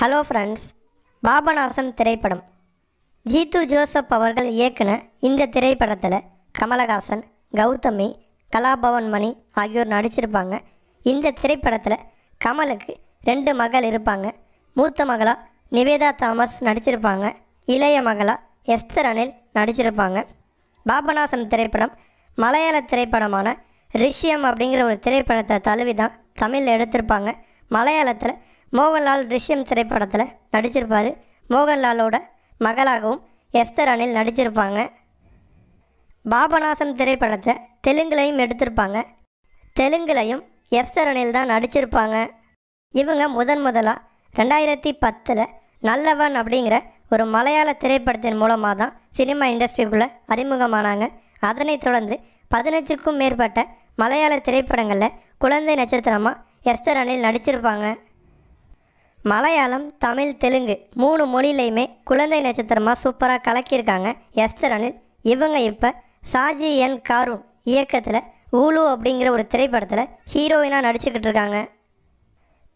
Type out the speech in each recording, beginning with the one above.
hello friends Papanasam திரைப்படம் Jeethu Joseph அவர்கள் இயக்குன இந்த திரைப்படத்தில் கமலஹாசன் கௌதமி கலாபவன் மணி ஆகியோர் நடிச்சிருப்பாங்க இந்த திரைப்படத்தில் கமலுக்கு ரெண்டு மகள் இருப்பாங்க மூத்த மகளாக நிவேதா தாமஸ் நடிச்சிருப்பாங்க இளைய மகளாக எஸ்தர் அனில் நடிச்சிருப்பாங்க பாபநாசம் திரைப்படம் மலையாள திரைப்படமான ரிஷ்யம் அப்படிங்கிற ஒரு திரைப்படத்தை தழுவி தான் தமிழில் எடுத்திருப்பாங்க மலையாளத்தில் மோகன்லால் ரிஷ்யம் திரைப்படத்தில் நடிச்சிருப்பார் மோகன்லாலோட மகளாகவும் எஸ்தர் அணில் நடிச்சிருப்பாங்க பாபநாசம் திரைப்படத்தை தெலுங்குலையும் எடுத்திருப்பாங்க தெலுங்குலையும் எஸ்தர் அணில் தான் நடிச்சிருப்பாங்க இவங்க முதன் முதலாக ரெண்டாயிரத்தி பத்தில் நல்லவன் அப்படிங்கிற ஒரு மலையாள திரைப்படத்தின் மூலமாக தான் சினிமா இண்டஸ்ட்ரிக்குள்ளே அறிமுகமானாங்க அதனைத் தொடர்ந்து பதினஞ்சுக்கும் மேற்பட்ட மலையாள திரைப்படங்களில் குழந்தை நட்சத்திரமாக எஸ்தர் அணில் நடிச்சிருப்பாங்க மலையாளம் தமிழ் தெலுங்கு மூணு மொழியிலையுமே குழந்தை நட்சத்திரமாக சூப்பராக கலக்கியிருக்காங்க எஸ்தர் அனில் இவங்க இப்போ சாஜி என் காரூன் இயக்கத்தில் ஊலு அப்படிங்கிற ஒரு திரைப்படத்தில் ஹீரோயினாக நடிச்சுக்கிட்டு இருக்காங்க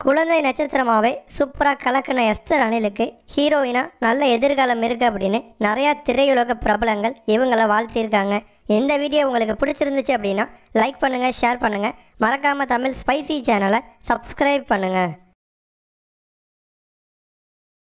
குழந்தை நட்சத்திரமாகவே சூப்பராக கலக்கின எஸ்தர் அணிலுக்கு ஹீரோயினாக நல்ல எதிர்காலம் இருக்குது அப்படின்னு நிறையா திரையுலக பிரபலங்கள் இவங்களை வாழ்த்தியிருக்காங்க இந்த வீடியோ உங்களுக்கு பிடிச்சிருந்துச்சு அப்படின்னா லைக் பண்ணுங்கள் ஷேர் பண்ணுங்கள் மறக்காமல் தமிழ் ஸ்பைசி சேனலை சப்ஸ்கிரைப் பண்ணுங்கள்